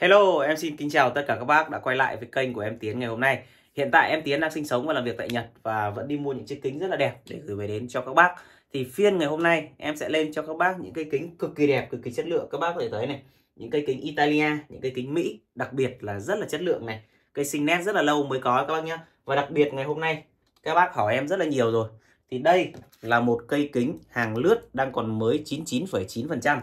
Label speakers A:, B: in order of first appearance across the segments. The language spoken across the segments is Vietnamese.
A: Hello, em xin kính chào tất cả các bác đã quay lại với kênh của em Tiến ngày hôm nay. Hiện tại em Tiến đang sinh sống và làm việc tại Nhật và vẫn đi mua những chiếc kính rất là đẹp để gửi về đến cho các bác. Thì phiên ngày hôm nay em sẽ lên cho các bác những cây kính cực kỳ đẹp, cực kỳ chất lượng. Các bác có thể thấy này, những cây kính Italia, những cây kính Mỹ, đặc biệt là rất là chất lượng này. Cây sinh nét rất là lâu mới có các bác nhá. Và đặc biệt ngày hôm nay các bác hỏi em rất là nhiều rồi. Thì đây là một cây kính hàng lướt đang còn mới 99,9%.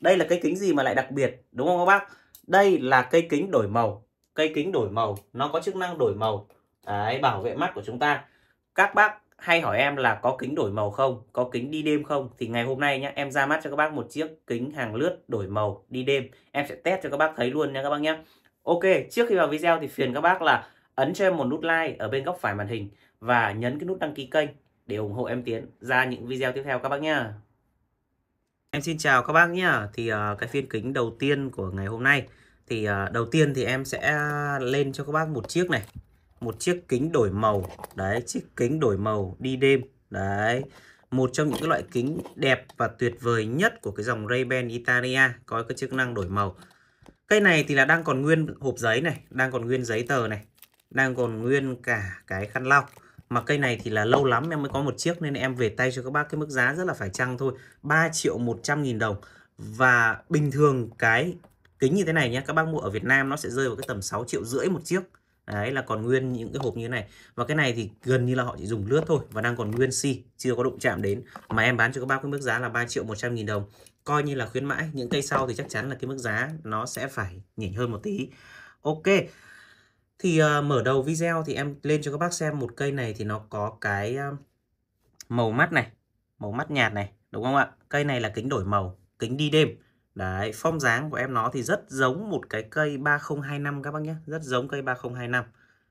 A: Đây là cây kính gì mà lại đặc biệt đúng không các bác? đây là cây kính đổi màu cây kính đổi màu nó có chức năng đổi màu Đấy, bảo vệ mắt của chúng ta các bác hay hỏi em là có kính đổi màu không có kính đi đêm không thì ngày hôm nay nhé em ra mắt cho các bác một chiếc kính hàng lướt đổi màu đi đêm em sẽ test cho các bác thấy luôn nha các bác nhé ok trước khi vào video thì phiền các bác là ấn cho em một nút like ở bên góc phải màn hình và nhấn cái nút đăng ký kênh để ủng hộ em tiến ra những video tiếp theo các bác nhé Em xin chào các bác nhá, Thì uh, cái phiên kính đầu tiên của ngày hôm nay thì uh, đầu tiên thì em sẽ lên cho các bác một chiếc này, một chiếc kính đổi màu. Đấy, chiếc kính đổi màu đi đêm. Đấy. Một trong những cái loại kính đẹp và tuyệt vời nhất của cái dòng Ray-Ban Italia có cái chức năng đổi màu. Cây này thì là đang còn nguyên hộp giấy này, đang còn nguyên giấy tờ này, đang còn nguyên cả cái khăn lau. Mà cây này thì là lâu lắm em mới có một chiếc nên em về tay cho các bác cái mức giá rất là phải chăng thôi. 3 triệu 100 nghìn đồng. Và bình thường cái kính như thế này nhé các bác mua ở Việt Nam nó sẽ rơi vào cái tầm 6 triệu rưỡi một chiếc. Đấy là còn nguyên những cái hộp như thế này Và cái này thì gần như là họ chỉ dùng lướt thôi Và đang còn nguyên si, chưa có đụng chạm đến Mà em bán cho các bác cái mức giá là 3 triệu 100 nghìn đồng Coi như là khuyến mãi Những cây sau thì chắc chắn là cái mức giá nó sẽ phải nhỉnh hơn một tí Ok thì uh, mở đầu video thì em lên cho các bác xem một cây này thì nó có cái uh, màu mắt này màu mắt nhạt này đúng không ạ cây này là kính đổi màu kính đi đêm đấy phong dáng của em nó thì rất giống một cái cây 3025 các bác nhé rất giống cây 3025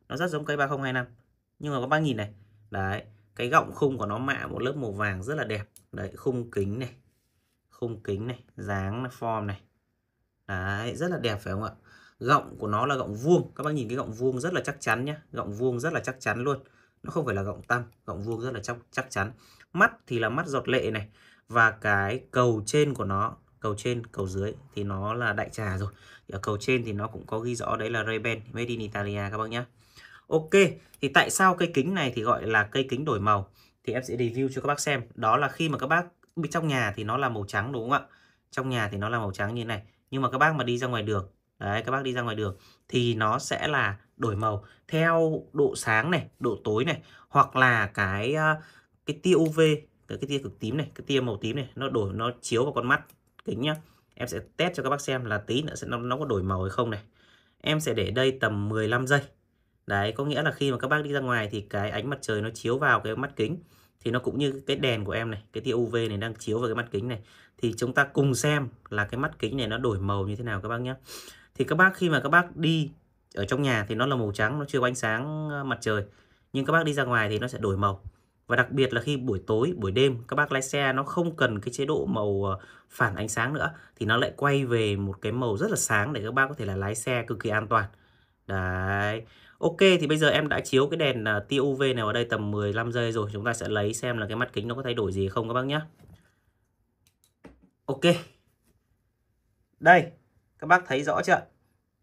A: nó rất giống cây 3025 nhưng mà các bác nhìn này đấy cái gọng khung của nó mạ một lớp màu vàng rất là đẹp đấy khung kính này khung kính này dáng form này đấy rất là đẹp phải không ạ gọng của nó là gọng vuông các bác nhìn cái gọng vuông rất là chắc chắn nhé gọng vuông rất là chắc chắn luôn nó không phải là gọng tăm gọng vuông rất là chắc chắc chắn mắt thì là mắt giọt lệ này và cái cầu trên của nó cầu trên cầu dưới thì nó là đại trà rồi thì ở cầu trên thì nó cũng có ghi rõ đấy là Ray-Ban made in Italia các bác nhé Ok thì tại sao cây kính này thì gọi là cây kính đổi màu thì em sẽ review cho các bác xem đó là khi mà các bác trong nhà thì nó là màu trắng đúng không ạ trong nhà thì nó là màu trắng như thế này nhưng mà các bác mà đi ra ngoài đường Đấy, các bác đi ra ngoài đường thì nó sẽ là đổi màu theo độ sáng này, độ tối này hoặc là cái ờ, cái tia UV, cái, tia cực tím này, cái tia màu tím này nó đổi nó chiếu vào con mắt kính nhá. Em sẽ test cho các bác xem là tí nữa sẽ nó, nó có đổi màu hay không này. Em sẽ để đây tầm 15 giây. Đấy, có nghĩa là khi mà các bác đi ra ngoài thì cái ánh mặt trời nó chiếu vào cái mắt kính thì nó cũng như cái đèn của em này, cái tia UV này đang chiếu vào cái mắt kính này thì chúng ta cùng xem là cái mắt kính này nó đổi màu như thế nào các bác nhé thì các bác khi mà các bác đi ở trong nhà thì nó là màu trắng nó chưa có ánh sáng ờ, mặt trời nhưng các bác đi ra ngoài thì nó sẽ đổi màu và đặc biệt là khi buổi tối buổi đêm các bác lái xe nó không cần cái chế độ màu ờ, phản ánh sáng nữa thì nó lại quay về một cái màu rất là sáng để các bác có thể là lái xe cực kỳ an toàn đấy ok thì bây giờ em đã chiếu cái đèn ờ, tia UV này vào đây tầm 15 giây rồi chúng ta sẽ lấy xem là cái mắt kính nó có thay đổi gì không các bác nhé ok đây các bác thấy rõ chưa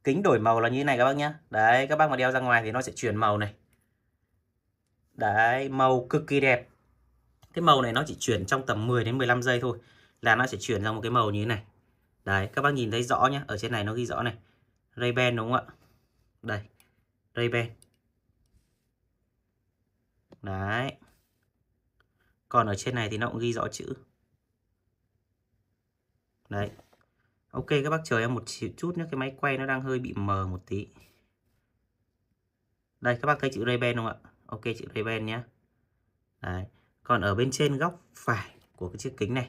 A: kính đổi màu là như thế này các bác nhé đấy các bác mà đeo ra ngoài thì nó sẽ chuyển màu này đấy màu cực kỳ đẹp cái màu này nó chỉ chuyển trong tầm 10 đến 15 giây thôi là nó sẽ chuyển ra một cái màu như thế này đấy các bác nhìn thấy rõ nhá ở trên này nó ghi rõ này Ray-Ban đúng không ạ đây Ray-Ban đấy còn ở trên này thì nó cũng ghi rõ chữ đấy Ok các bác chờ em một chút nhé Cái máy quay nó đang hơi bị mờ một tí Đây các bác thấy chữ Ray-Ban không ạ Ok chữ Ray-Ban nhé Đấy. Còn ở bên trên góc phải của cái chiếc kính này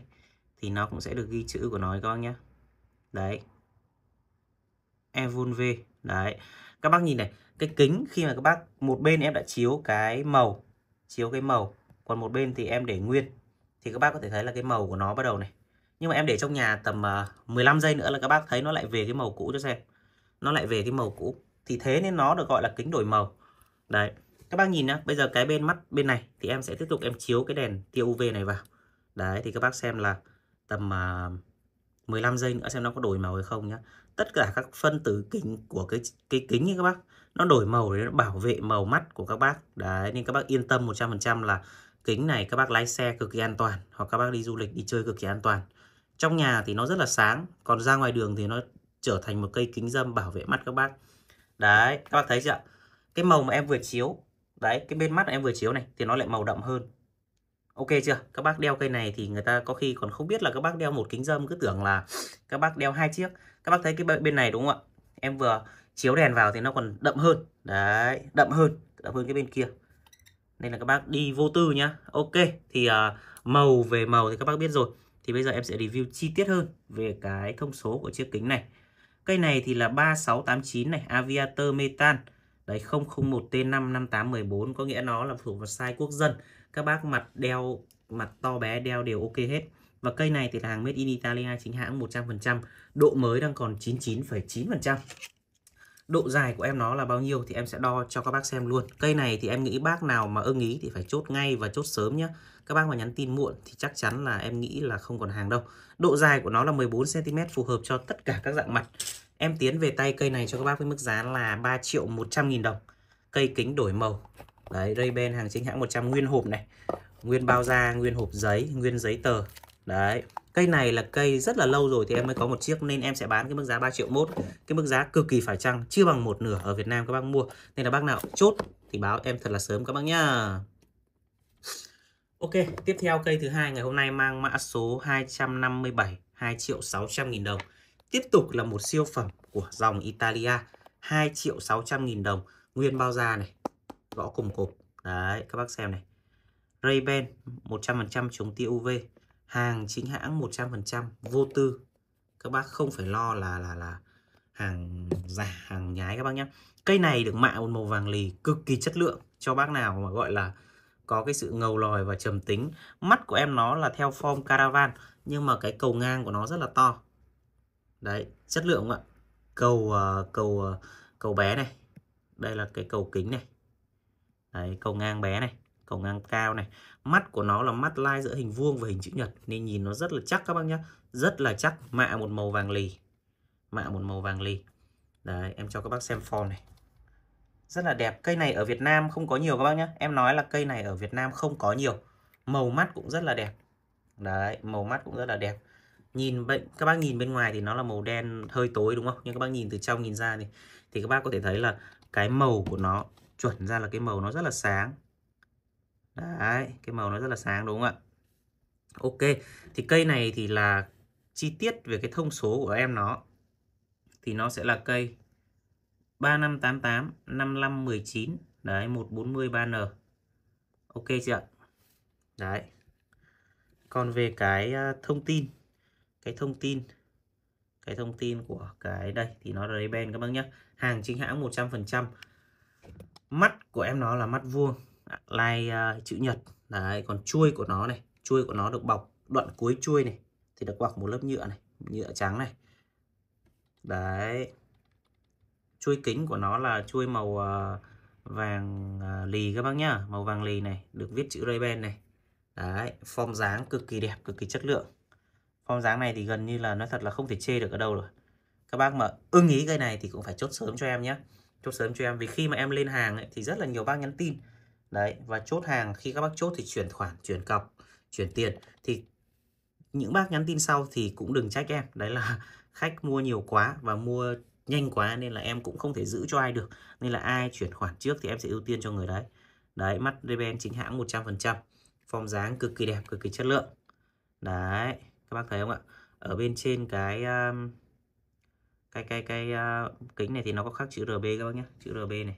A: Thì nó cũng sẽ được ghi chữ của nó các bác nhé Đấy Evon V Đấy Các bác nhìn này Cái kính khi mà các bác Một bên em đã chiếu cái màu Chiếu cái màu Còn một bên thì em để nguyên Thì các bác có thể thấy là cái màu của nó bắt đầu này nhưng mà em để trong nhà tầm 15 ờ, giây nữa là các bác thấy nó lại về cái màu cũ cho xem nó lại về cái màu cũ thì thế nên nó được gọi là kính đổi màu đấy các bác nhìn nhá bây giờ cái bên mắt bên này thì em sẽ tiếp tục em chiếu cái đèn tia UV này vào đấy thì các bác xem là tầm 15 ờ, giây nữa xem nó có đổi màu hay không nhá tất cả các phân tử kính của cái cái kính như các bác nó đổi màu để nó bảo vệ màu mắt của các bác đấy nên các bác yên tâm 100% là kính này các bác lái xe cực kỳ an toàn hoặc các bác đi du lịch đi chơi cực kỳ an toàn trong nhà thì nó rất là sáng còn ra ngoài đường thì nó trở thành một cây kính dâm bảo vệ mắt các bác đấy các bác thấy chưa cái màu mà em vừa chiếu đấy cái bên mắt em vừa chiếu này thì nó lại màu đậm hơn ok chưa các bác đeo cây này thì người ta có khi còn không biết là các bác đeo một kính dâm cứ tưởng là các bác đeo hai chiếc các bác thấy cái bên này đúng không ạ em vừa chiếu đèn vào thì nó còn đậm hơn đấy đậm hơn đậm hơn cái bên kia nên là các bác đi vô tư nhá ok thì uh, màu về màu thì các bác biết rồi thì bây giờ em sẽ review chi tiết hơn về cái thông số của chiếc kính này cây này thì là 3689 này aviator metan đấy 001T55814 có nghĩa nó là thuộc vào size quốc dân các bác mặt đeo mặt to bé đeo đều ok hết và cây này thì là hàng made in Italia chính hãng 100% độ mới đang còn 99,9% độ dài của em nó là bao nhiêu thì em sẽ đo cho các bác xem luôn cây này thì em nghĩ bác nào mà ưng ý thì phải chốt ngay và chốt sớm nhé các bác mà nhắn tin muộn thì chắc chắn là em nghĩ là không còn hàng đâu độ dài của nó là 14cm phù hợp cho tất cả các dạng mặt em tiến về tay cây này cho các bác với mức giá là 3 triệu 100 nghìn đồng cây kính đổi màu đấy Ray-Ban hàng chính hãng 100 nguyên hộp này nguyên bao da nguyên hộp giấy nguyên giấy tờ đấy cây này là cây rất là lâu rồi thì em mới có một chiếc nên em sẽ bán cái mức giá 3 triệu mốt cái mức giá cực kỳ phải chăng chưa bằng một nửa ở Việt Nam các bác mua nên là bác nào chốt thì báo em thật là sớm các bác nhá Ok tiếp theo cây thứ hai ngày hôm nay mang mã số 257 2 triệu 600 nghìn đồng tiếp tục là một siêu phẩm của dòng Italia 2 triệu 600 nghìn đồng nguyên bao da này gõ cùng cục đấy các bác xem này Ray-Ban 100% chống tia UV hàng chính hãng 100% vô tư các bác không phải lo là là là hàng giả hàng nhái các bác nhé cây này được mạ một màu vàng lì cực kỳ chất lượng cho bác nào mà gọi là có cái sự ngầu lòi và trầm tính mắt của em nó là theo form caravan nhưng mà cái cầu ngang của nó rất là to đấy chất lượng ạ cầu ờ, cầu ờ, cầu bé này đây là cái cầu kính này đấy cầu ngang bé này cổng ngang cao này mắt của nó là mắt lai giữa hình vuông và hình chữ nhật nên nhìn nó rất là chắc các bác nhé rất là chắc mạ một màu vàng lì mạ một màu vàng lì đấy em cho các bác xem form này rất là đẹp cây này ở Việt Nam không có nhiều các bác nhé em nói là cây này ở Việt Nam không có nhiều màu mắt cũng rất là đẹp đấy màu mắt cũng rất là đẹp nhìn bệnh các bác nhìn bên ngoài thì nó là màu đen hơi tối đúng không nhưng các bác nhìn từ trong nhìn ra thì thì các bác có thể thấy là cái màu của nó chuẩn ra là cái màu nó rất là sáng Đấy, cái màu nó rất là sáng đúng không ạ? Ok, thì cây này thì là chi tiết về cái thông số của em nó thì nó sẽ là cây 3588 5519 đấy 143N. Ok chưa ạ? Đấy. Còn về cái à, thông tin cái thông tin cái thông tin của cái đây thì nó là ben các bác nhé hàng chính hãng 100% mắt của em nó là mắt vuông lai uh, chữ nhật đấy còn chuôi của nó này chuôi của nó được bọc đoạn cuối chuôi này thì được bọc một lớp nhựa này nhựa trắng này đấy chuôi kính của nó là chuôi màu uh, vàng uh, lì các bác nhá màu vàng lì này được viết chữ ray ban này đấy form dáng cực kỳ đẹp cực kỳ chất lượng form dáng này thì gần như là nói thật là không thể chê được ở đâu rồi các bác mà ưng ý cây này thì cũng phải chốt sớm cho em nhé chốt sớm cho em vì khi mà em lên hàng ấy, thì rất là nhiều bác nhắn tin đấy và chốt hàng khi các bác chốt thì chuyển khoản chuyển cọc chuyển tiền thì những bác nhắn tin sau thì cũng đừng trách em đấy là khách mua nhiều quá và mua nhanh quá nên là em cũng không thể giữ cho ai được nên là ai chuyển khoản trước thì em sẽ ưu tiên cho người đấy đấy mắt DBN chính hãng 100% form dáng cực kỳ đẹp cực kỳ chất lượng đấy các bác thấy không ạ ở bên trên cái um, cái cái cái uh, kính này thì nó có khắc chữ RB các bác nhé chữ RB này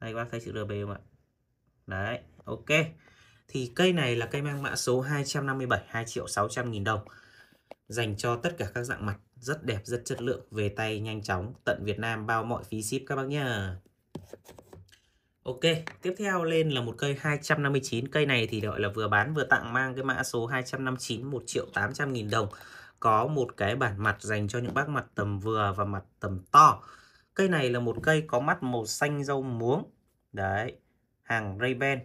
A: đây các bác thấy chữ RB không ạ Đấy, ok. Thì cây này là cây mang mã số 257 2 triệu 600 nghìn đồng. Dành cho tất cả các dạng mặt, rất đẹp, rất chất lượng, về tay nhanh chóng, tận Việt Nam bao mọi phí ship các bác nhá. Ok, tiếp theo lên là một cây 259. Cây này thì gọi là vừa bán vừa tặng mang cái mã số 259 1 triệu 800 nghìn đồng. Có một cái bản mặt dành cho những bác mặt tầm vừa và mặt tầm to. Cây này là một cây có mắt màu xanh rau muống. Đấy, hàng Ray-Ban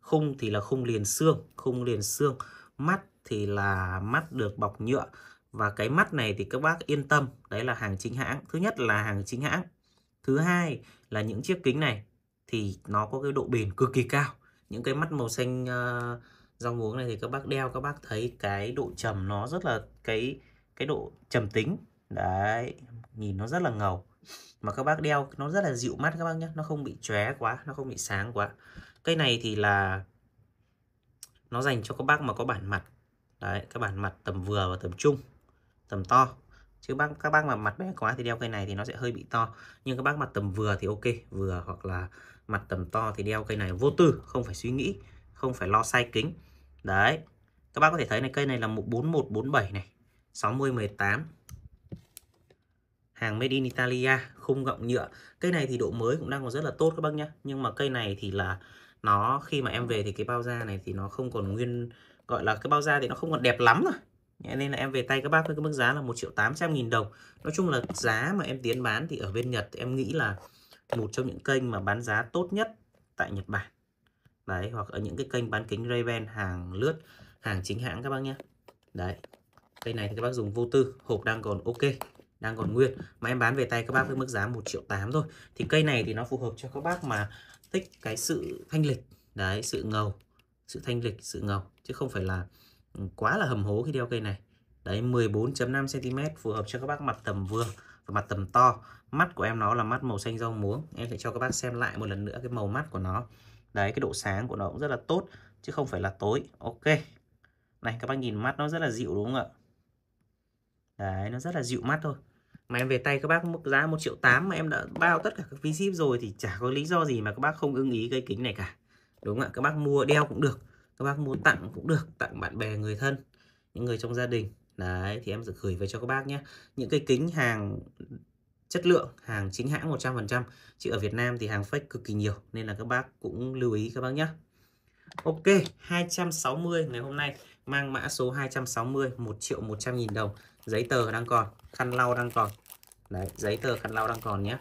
A: khung thì là khung liền xương khung liền xương mắt thì là mắt được bọc nhựa và cái mắt này thì các bác yên tâm đấy là hàng chính hãng thứ nhất là hàng chính hãng thứ hai là những chiếc kính này thì nó có cái độ bền cực kỳ cao những cái mắt màu xanh uh, rau muống này thì các bác đeo các bác thấy cái độ trầm nó rất là cái cái độ trầm tính đấy nhìn nó rất là ngầu mà các bác đeo nó rất là dịu mắt các bác nhé nó không bị chóe quá nó không bị sáng quá cây này thì là nó dành cho các bác mà có bản mặt đấy các bản mặt tầm vừa và tầm trung tầm to chứ bác các bác mà mặt bé quá thì đeo cây này thì nó sẽ hơi bị to nhưng các bác mặt tầm vừa thì ok vừa hoặc là mặt tầm to thì đeo cây này vô tư không phải suy nghĩ không phải lo sai kính đấy các bác có thể thấy này cây này là một 4147 này 6018 hàng made in Italia khung gọng nhựa cây này thì độ mới cũng đang còn rất là tốt các bác nhá nhưng mà cây này thì là nó khi mà em về thì cái bao da này thì nó không còn nguyên gọi là cái bao da thì nó không còn đẹp lắm rồi nên là em về tay các bác với cái mức giá là 1 triệu 800 nghìn đồng Nói chung là giá mà em tiến bán thì ở bên Nhật thì em nghĩ là một trong những kênh mà bán giá tốt nhất tại Nhật Bản Đấy hoặc ở những cái kênh bán kính Ray-Ban hàng lướt hàng chính hãng các bác nhé Đấy cây này thì các bác dùng vô tư hộp đang còn ok đang còn nguyên mà em bán về tay các bác với mức giá 1 triệu 8 thôi thì cây này thì nó phù hợp cho các bác mà thích cái sự thanh lịch đấy sự ngầu sự thanh lịch sự ngầu chứ không phải là ừ, quá là hầm hố khi đeo cây này đấy 14.5 cm phù hợp cho các bác mặt tầm vừa và mặt tầm to mắt của em nó là mắt màu xanh rau muống em sẽ cho các bác xem lại một lần nữa cái màu mắt của nó đấy cái độ sáng của nó cũng rất là tốt chứ không phải là tối ok này các bác nhìn mắt nó rất là dịu đúng không ạ đấy nó rất là dịu mắt thôi mà em về tay các bác mức giá 1 triệu 8 mà em đã bao tất cả các phí ship rồi thì chả có lý do gì mà các bác không ưng ý cây kính này cả đúng không ạ các bác mua đeo cũng được các bác mua tặng cũng được tặng bạn bè người thân những người trong gia đình đấy thì em sẽ gửi về cho các bác nhé những cây kính hàng chất lượng hàng chính hãng 100% chị ở Việt Nam thì hàng fake cực kỳ nhiều nên là các bác cũng lưu ý các bác nhé Ok 260 ngày hôm nay mang mã số 260 1 triệu 100 nghìn đồng giấy tờ đang còn khăn lau đang còn đấy giấy tờ khăn lau đang còn nhé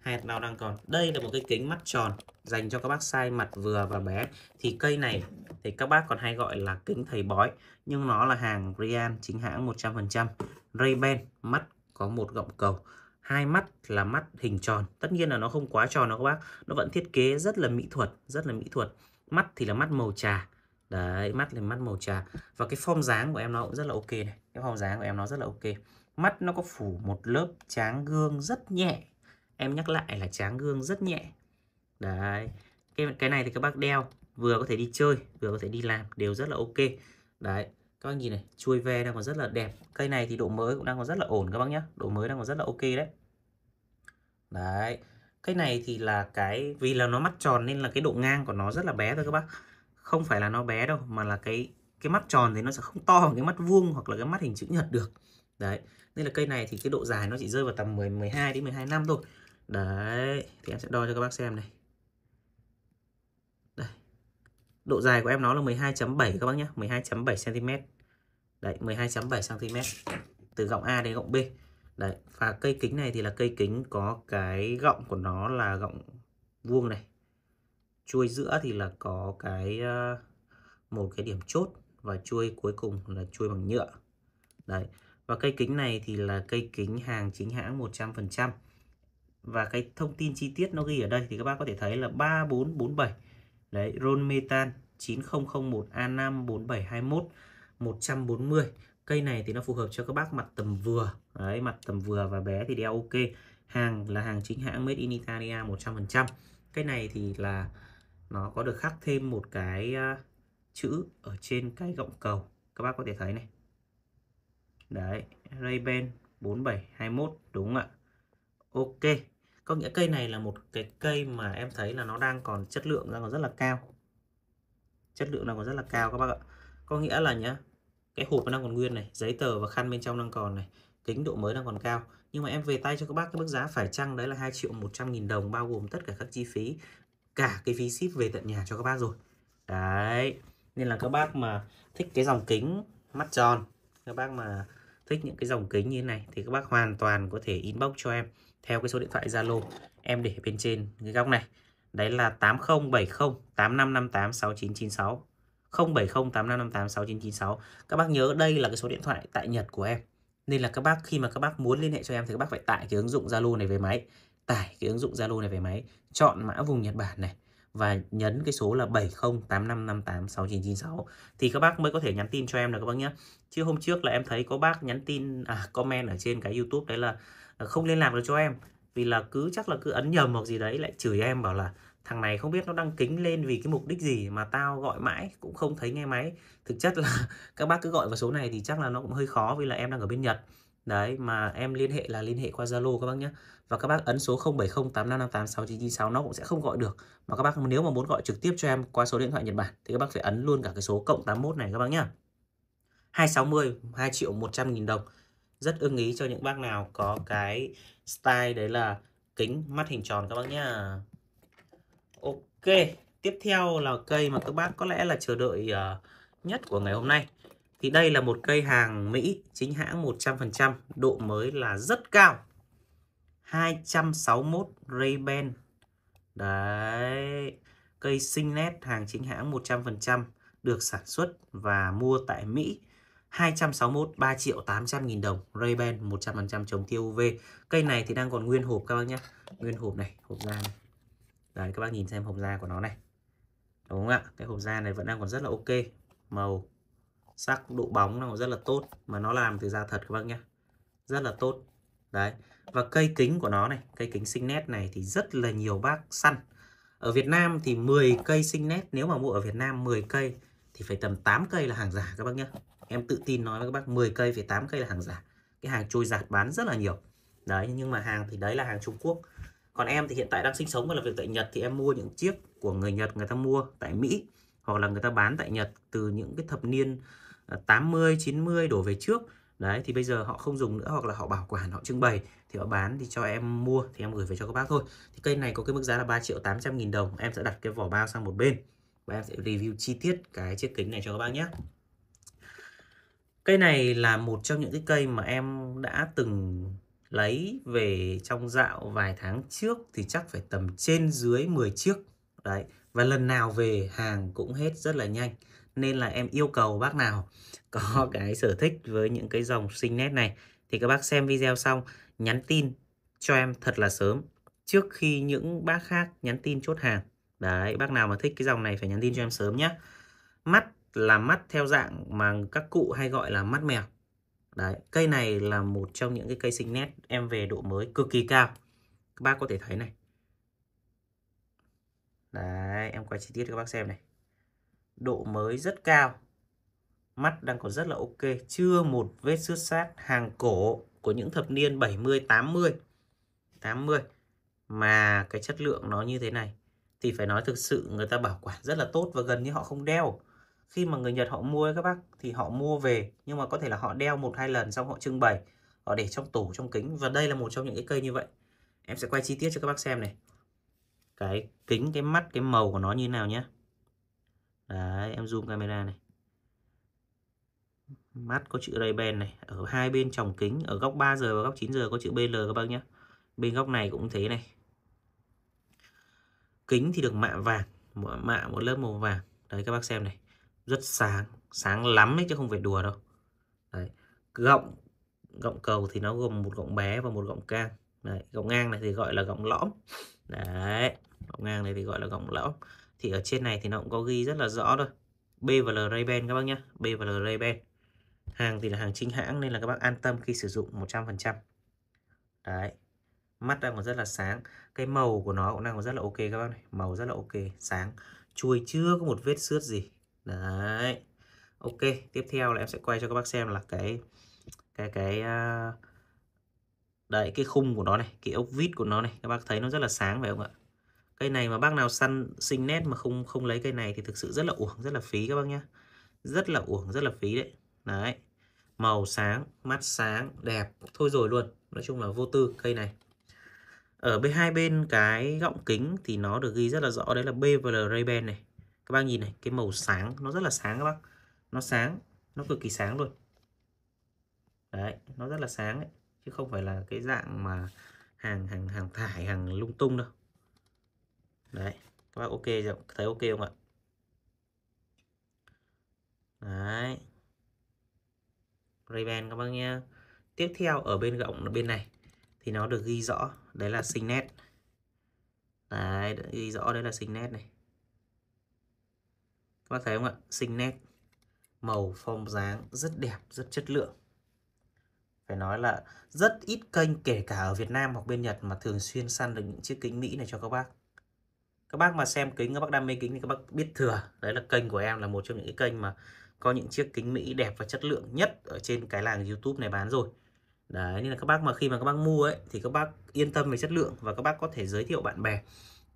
A: hạt lau đang còn đây là một cái kính mắt tròn dành cho các bác size mặt vừa và bé thì cây này thì các bác còn hay gọi là kính thầy bói nhưng nó là hàng Rian chính hãng 100% Ray-Ban mắt có một gọng cầu hai mắt là mắt hình tròn tất nhiên là nó không quá tròn đâu các bác nó vẫn thiết kế rất là mỹ thuật rất là mỹ thuật mắt thì là mắt màu trà đấy mắt là mắt màu trà và cái form dáng của em nó cũng rất là ok này cái form dáng của em nó rất là ok mắt nó có phủ một lớp tráng gương rất nhẹ em nhắc lại là tráng gương rất nhẹ đấy cái cái này thì các bác đeo vừa có thể đi chơi vừa có thể đi làm đều rất là ok đấy các bác nhìn này chuôi ve đang còn rất là đẹp cây này thì độ mới cũng đang còn rất là ổn các bác nhé độ mới đang còn rất là ok đấy đấy cây này thì là cái vì là nó mắt tròn nên là cái độ ngang của nó rất là bé thôi các bác không phải là nó bé đâu mà là cái cái mắt tròn thì nó sẽ không to bằng cái mắt vuông hoặc là cái mắt hình chữ nhật được đấy nên là cây này thì cái độ dài nó chỉ rơi vào tầm 10 12 đến 12 năm thôi đấy thì em sẽ đo cho các bác xem này đây độ dài của em nó là 12.7 các bác nhé 12.7 cm đấy 12.7 cm từ gọng A đến gọng B đấy và cây kính này thì là cây kính có cái gọng của nó là gọng vuông này chuôi giữa thì là có cái ờ, một cái điểm chốt và chuôi cuối cùng là chuôi bằng nhựa đấy và cây kính này thì là cây kính hàng chính hãng 100% và cái thông tin chi tiết nó ghi ở đây thì các bác có thể thấy là 3447 đấy Ron Metan 9001 A5 4721 140 cây này thì nó phù hợp cho các bác mặt tầm vừa đấy mặt tầm vừa và bé thì đeo ok hàng là hàng chính hãng made in Italia 100% cái này thì là nó có được khắc thêm một cái à, chữ ở trên cái gọng cầu các bác có thể thấy này đấy Ray-Ban 4721 đúng không ạ Ok có nghĩa cây này là một cái cây mà em thấy là nó đang còn chất lượng đang còn rất là cao chất lượng đang còn rất là cao các bác ạ có nghĩa là nhá cái hộp đang còn nguyên này giấy tờ và khăn bên trong đang còn này kính độ mới đang còn cao nhưng mà em về tay cho các bác cái mức giá phải chăng đấy là 2 triệu 100 nghìn đồng bao gồm tất cả các chi phí cả cái phí ship về tận nhà cho các bác rồi đấy nên là các bác mà thích cái dòng kính mắt tròn các bác mà thích những cái dòng kính như thế này thì các bác hoàn toàn có thể inbox cho em theo cái số điện thoại Zalo em để bên trên cái góc này đấy là 8070 8558 6996 070 8558 6996 các bác nhớ đây là cái số điện thoại tại Nhật của em nên là các bác khi mà các bác muốn liên hệ cho em thì các bác phải tải cái ứng dụng Zalo này về máy tải cái ứng dụng Zalo này về máy, chọn mã vùng Nhật Bản này và nhấn cái số là 7085586996 thì các bác mới có thể nhắn tin cho em được các bác nhé. Chứ hôm trước là em thấy có bác nhắn tin à comment ở trên cái YouTube đấy là à, không liên lạc được cho em vì là cứ chắc là cứ ấn nhầm hoặc gì đấy lại chửi em bảo là thằng này không biết nó đăng kính lên vì cái mục đích gì mà tao gọi mãi cũng không thấy nghe máy thực chất là các bác cứ gọi vào số này thì chắc là nó cũng hơi khó vì là em đang ở bên nhật đấy mà em liên hệ là liên hệ qua zalo các bác nhé và các bác ấn số 070855869996 nó cũng sẽ không gọi được mà các bác nếu mà muốn gọi trực tiếp cho em qua số điện thoại Nhật Bản thì các bác phải ấn luôn cả cái số cộng 81 này các bác nhá 260 2 triệu 100 nghìn đồng rất ưng ý cho những bác nào có cái style đấy là kính mắt hình tròn các bác nhá Ok tiếp theo là cây mà các bác có lẽ là chờ đợi ờ, nhất của ngày hôm nay thì đây là một cây hàng Mỹ chính hãng 100% độ mới là rất cao 261 Ray-Ban Đấy Cây xinh nét hàng chính hãng 100% Được sản xuất và mua tại Mỹ 261 3 triệu 800 nghìn đồng Ray-Ban 100% chống tiêu UV Cây này thì đang còn nguyên hộp các bác nhé Nguyên hộp này, hộp da này Đấy các bác nhìn xem hộp da của nó này Đúng không ạ? Cái hộp da này vẫn đang còn rất là ok Màu Sắc độ bóng nó rất là tốt Mà nó làm từ da thật các bác nhé Rất là tốt đấy và cây kính của nó này cây kính sinh nét này thì rất là nhiều bác săn ở Việt Nam thì 10 cây sinh nét nếu mà mua ở Việt Nam 10 cây thì phải tầm 8 cây là hàng giả các bác nhé em tự tin nói với các bác 10 cây phải 8 cây là hàng giả cái hàng trôi giạt bán rất là nhiều đấy nhưng mà hàng thì đấy là hàng Trung Quốc còn em thì hiện tại đang sinh sống và làm việc tại Nhật thì em mua những chiếc của người Nhật người ta mua tại Mỹ hoặc là người ta bán tại Nhật từ những cái thập niên 80, ờ, 90 đổ về trước đấy thì bây giờ họ không dùng nữa hoặc là họ bảo quản họ trưng bày thì họ bán thì cho em mua thì em gửi về cho các bác thôi thì cây này có cái mức giá là 3 triệu 800 nghìn đồng em sẽ đặt cái vỏ bao sang một bên và em sẽ review chi tiết cái chiếc kính này cho các bác nhé cây này là một trong những cái cây mà em đã từng lấy về trong dạo vài tháng trước thì chắc phải tầm trên dưới 10 chiếc đấy và lần nào về hàng cũng hết rất là nhanh nên là em yêu cầu bác nào có ừ. cái sở thích với những cái dòng sinh nét này thì các bác xem video xong nhắn tin cho em thật là sớm trước khi những bác khác nhắn tin chốt hàng đấy bác nào mà thích cái dòng này phải nhắn tin cho em sớm nhé mắt là mắt theo dạng mà các cụ hay gọi là mắt mèo đấy cây này là một trong những cái cây sinh nét em về độ mới cực kỳ cao các bác có thể thấy này đấy em quay chi tiết các bác xem này độ mới rất cao mắt đang còn rất là ok chưa một vết xước sát hàng cổ của những thập niên 70 80 80 mà cái chất lượng nó như thế này thì phải nói thực sự người ta bảo quản rất là tốt và gần như họ không đeo khi mà người Nhật họ mua các bác thì họ mua về nhưng mà có thể là họ đeo một hai lần xong họ trưng bày họ để trong tủ trong kính và đây là một trong những cái cây như vậy em sẽ quay chi tiết cho các bác xem này cái kính cái mắt cái màu của nó như nào nhé đấy em zoom camera này mắt có chữ ray ban này ở hai bên tròng kính ở góc 3 giờ và góc 9 giờ có chữ bl các bác nhé bên góc này cũng thế này kính thì được mạ vàng mạ một lớp màu vàng đấy các bác xem này rất sáng sáng lắm ấy chứ không phải đùa đâu đấy gọng gọng cầu thì nó gồm một gọng bé và một gọng cang đấy gọng ngang này thì gọi là gọng lõm đấy gọng ngang này thì gọi là gọng lõm thì ở trên này thì nó cũng có ghi rất là rõ rồi B và L Ray-Ban các bác nhé B và L Ray-Ban hàng thì là hàng chính hãng nên là các bác an tâm khi sử dụng 100% đấy mắt đang còn rất là sáng cái màu của nó cũng đang còn rất là ok các bác này màu rất là ok sáng chui chưa có một vết xước gì đấy ok tiếp theo là em sẽ quay cho các bác xem là cái cái cái uh... đấy cái khung của nó này cái ốc vít của nó này các bác thấy nó rất là sáng phải không ạ cây này mà bác nào săn sinh nét mà không không lấy cây này thì thực sự rất là uổng rất là phí các bác nhá rất là uổng rất là phí đấy đấy màu sáng mắt sáng đẹp thôi rồi luôn nói chung là vô tư cây này ở bên hai bên cái gọng kính thì nó được ghi rất là rõ đấy là BVL Ray-Ban này các bác nhìn này cái màu sáng nó rất là sáng các bác nó sáng nó cực kỳ sáng luôn đấy nó rất là sáng ấy. chứ không phải là cái dạng mà hàng hàng hàng thải hàng lung tung đâu đấy các bác ok rồi thấy ok không ạ đấy Ray-Ban các bác nhé tiếp theo ở bên gọng bên này thì nó được ghi rõ đấy là sinh nét đấy ghi rõ đấy là sinh nét này các bác thấy không ạ sinh nét màu form dáng rất đẹp rất chất lượng phải nói là rất ít kênh kể cả ở Việt Nam hoặc bên Nhật mà thường xuyên săn được những chiếc kính Mỹ này cho các bác các bác mà xem kính các bác đam mê kính thì các bác biết thừa đấy là kênh của em là một trong những cái kênh mà có những chiếc kính Mỹ đẹp và chất lượng nhất ở trên cái làng YouTube này bán rồi đấy nên là các bác mà khi mà các bác mua ấy thì các bác yên tâm về chất lượng và các bác có thể giới thiệu bạn bè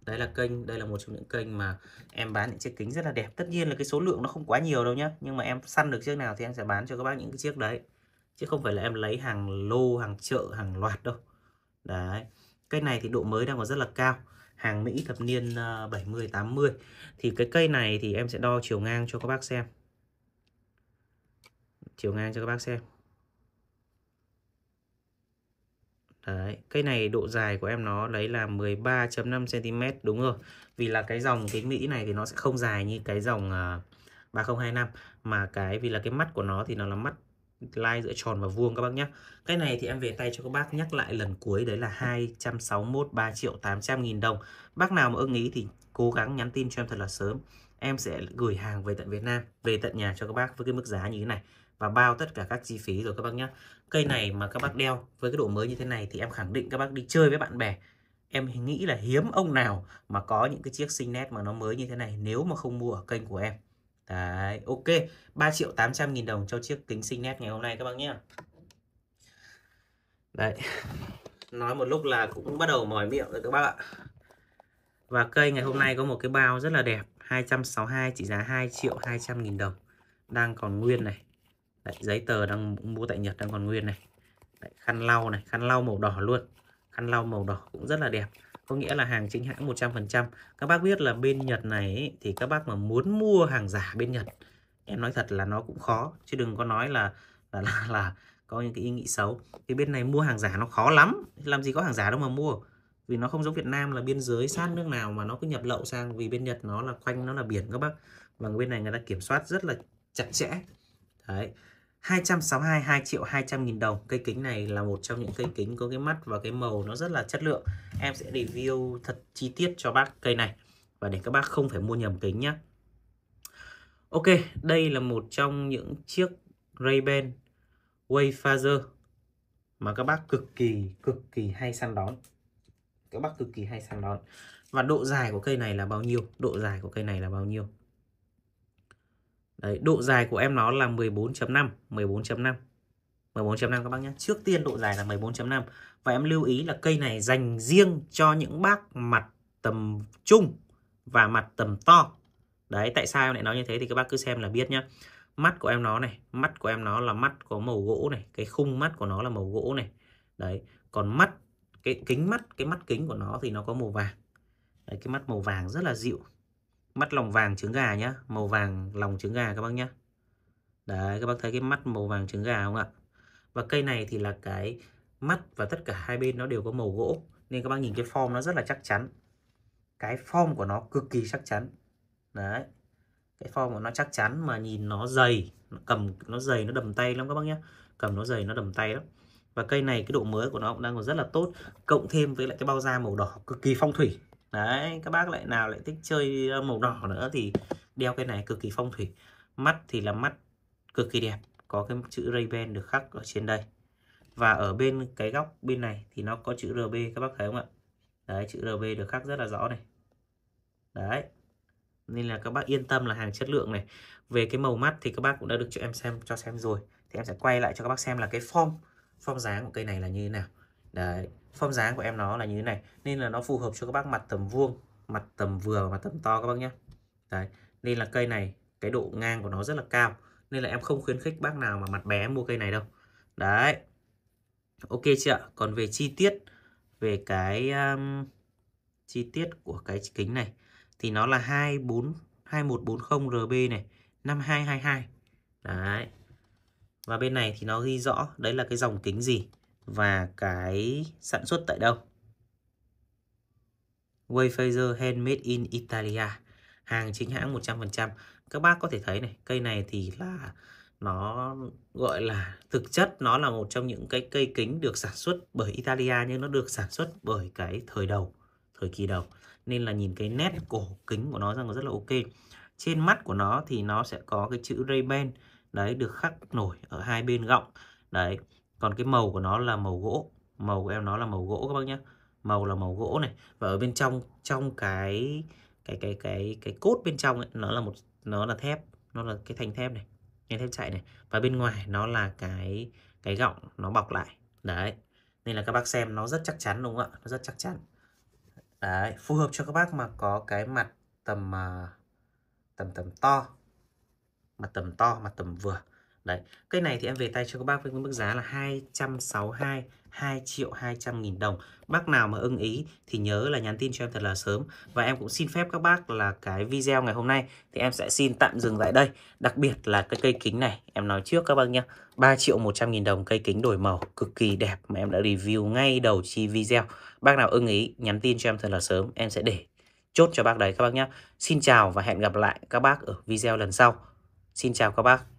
A: đấy là kênh đây là một trong những kênh mà em bán những chiếc kính rất là đẹp tất nhiên là cái số lượng nó không quá nhiều đâu nhá nhưng mà em săn được chiếc nào thì em sẽ bán cho các bác những cái chiếc đấy chứ không phải là em lấy hàng lô hàng chợ hàng loạt đâu đấy cái này thì độ mới đang còn rất là cao hàng Mỹ thập niên 70-80 ờ, Thì cái cây này thì em sẽ đo chiều ngang cho các bác xem Chiều ngang cho các bác xem Đấy, cây này độ dài của em nó lấy là 13.5cm đúng rồi Vì là cái dòng cái Mỹ này thì nó sẽ không dài như cái dòng uh, ờ, 3025 Mà cái vì là cái mắt của nó thì nó là mắt line giữa tròn và vuông các bác nhé cái này thì em về tay cho các bác nhắc lại lần cuối đấy là 261 3 triệu 800 nghìn đồng bác nào mà ưng ý thì cố gắng nhắn tin cho em thật là sớm em sẽ gửi hàng về tận Việt Nam về tận nhà cho các bác với cái mức giá như thế này và bao tất cả các chi phí rồi các bác nhé cây này mà các bác đeo với cái độ mới như thế này thì em khẳng định các bác đi chơi với bạn bè em nghĩ là hiếm ông nào mà có những cái chiếc sinh nét mà nó mới như thế này nếu mà không mua ở kênh của em Đấy, ok. 3 triệu 800 nghìn đồng cho chiếc kính xinh nét ngày hôm nay các bác nhé. Đấy. Nói một lúc là cũng bắt đầu mỏi miệng rồi các bác ạ. Và cây ngày hôm nay có một cái bao rất là đẹp. 262 chỉ giá 2 triệu 200 nghìn đồng. Đang còn nguyên này. Đấy, giấy tờ đang mua tại Nhật đang còn nguyên này. Đấy, khăn lau này, khăn lau màu đỏ luôn. Khăn lau màu đỏ cũng rất là đẹp có nghĩa là hàng chính hãng 100%. Các bác biết là bên Nhật này ấy, thì các bác mà muốn mua hàng giả bên Nhật, em nói thật là nó cũng khó chứ đừng có nói là là là, là có những cái ý nghĩ xấu. Thì bên này mua hàng giả nó khó lắm, làm gì có hàng giả đâu mà mua. Vì nó không giống Việt Nam là biên giới sát nước nào mà nó cứ nhập lậu sang vì bên Nhật nó là quanh nó là biển các bác. Và bên này người ta kiểm soát rất là chặt chẽ. Đấy. 262 2 triệu 200 nghìn đồng Cây kính này là một trong những cây kính có cái mắt và cái màu nó rất là chất lượng Em sẽ review thật chi tiết cho bác cây này Và để các bác không phải mua nhầm kính nhé Ok, đây là một trong những chiếc Ray-Ban Wayfazer Mà các bác cực kỳ, cực kỳ hay săn đón Các bác cực kỳ hay săn đón Và độ dài của cây này là bao nhiêu? Độ dài của cây này là bao nhiêu? Đấy, độ dài của em nó là 14.5 14.5 14.5 các bác nhé Trước tiên độ dài là 14.5 Và em lưu ý là cây này dành riêng cho những bác mặt tầm trung Và mặt tầm to Đấy tại sao em lại nói như thế thì các bác cứ xem là biết nhá. Mắt của em nó này Mắt của em nó là mắt có màu gỗ này Cái khung mắt của nó là màu gỗ này Đấy còn mắt cái kính mắt cái mắt kính của nó thì nó có màu vàng Đấy, cái mắt màu vàng rất là dịu mắt lòng vàng trứng gà nhé màu vàng lòng trứng gà các bác nhé đấy các bác thấy cái mắt màu vàng trứng gà không ạ và cây này thì là cái mắt và tất cả hai bên nó đều có màu gỗ nên các bác nhìn cái form nó rất là chắc chắn cái form của nó cực kỳ chắc chắn đấy cái form của nó chắc chắn mà nhìn nó dày nó cầm nó dày nó đầm tay lắm các bác nhé cầm nó dày nó đầm tay lắm và cây này cái độ mới của nó cũng đang còn rất là tốt cộng thêm với lại cái bao da màu đỏ cực kỳ phong thủy đấy các bác lại nào lại thích chơi ờ, màu đỏ nữa thì đeo cái này cực kỳ phong thủy mắt thì là mắt cực kỳ đẹp có cái chữ Ray-Ban được khắc ở trên đây và ở bên cái góc bên này thì nó có chữ RB các bác thấy không ạ đấy chữ RB được khắc rất là rõ này đấy nên là các bác yên tâm là hàng chất lượng này về cái màu mắt thì các bác cũng đã được cho em xem cho xem rồi thì em sẽ quay lại cho các bác xem là cái form form dáng của cây này là như thế nào đấy form dáng của em nó là như thế này nên là nó phù hợp cho các bác mặt tầm vuông mặt tầm vừa và mặt tầm to các bác nhé đấy nên là cây này cái độ ngang của nó rất là cao nên là em không khuyến khích bác nào mà mặt bé mua cây này đâu đấy ok chưa còn về chi tiết về cái um, chi tiết của cái kính này thì nó là 24 2140 RB này 5222 đấy và bên này thì nó ghi rõ đấy là cái dòng kính gì và cái sản xuất tại đâu. Wayfazer Handmade in Italia hàng chính hãng 100% các bác có thể thấy này cây này thì là nó gọi là thực chất nó là một trong những cái cây kính được sản xuất bởi Italia nhưng nó được sản xuất bởi cái thời đầu thời kỳ đầu nên là nhìn cái nét cổ kính của nó rằng rất là ok trên mắt của nó thì nó sẽ có cái chữ Ray-Ban đấy được khắc nổi ở hai bên gọng đấy còn cái màu của nó là màu gỗ màu của em nó là màu gỗ các bác nhé màu là màu gỗ này và ở bên trong trong cái cái cái cái cái cốt bên trong ấy, nó là một nó là thép nó là cái thanh thép này cái thép chạy này và bên ngoài nó là cái cái gọng nó bọc lại đấy nên là các bác xem nó rất chắc chắn đúng không ạ nó rất chắc chắn đấy phù hợp cho các bác mà có cái mặt tầm à, tầm tầm to mặt tầm to mặt tầm vừa Đấy, cây này thì em về tay cho các bác với mức giá là 262 2 triệu 200 nghìn đồng Bác nào mà ưng ý thì nhớ là nhắn tin cho em thật là sớm Và em cũng xin phép các bác là cái video ngày hôm nay Thì em sẽ xin tạm dừng tại đây Đặc biệt là cái cây kính này Em nói trước các bác nhé 3 triệu 100 nghìn đồng cây kính đổi màu Cực kỳ đẹp mà em đã review ngay đầu chi video Bác nào ưng ý nhắn tin cho em thật là sớm Em sẽ để chốt cho bác đấy các bác nhé Xin chào và hẹn gặp lại các bác ở video lần sau Xin chào các bác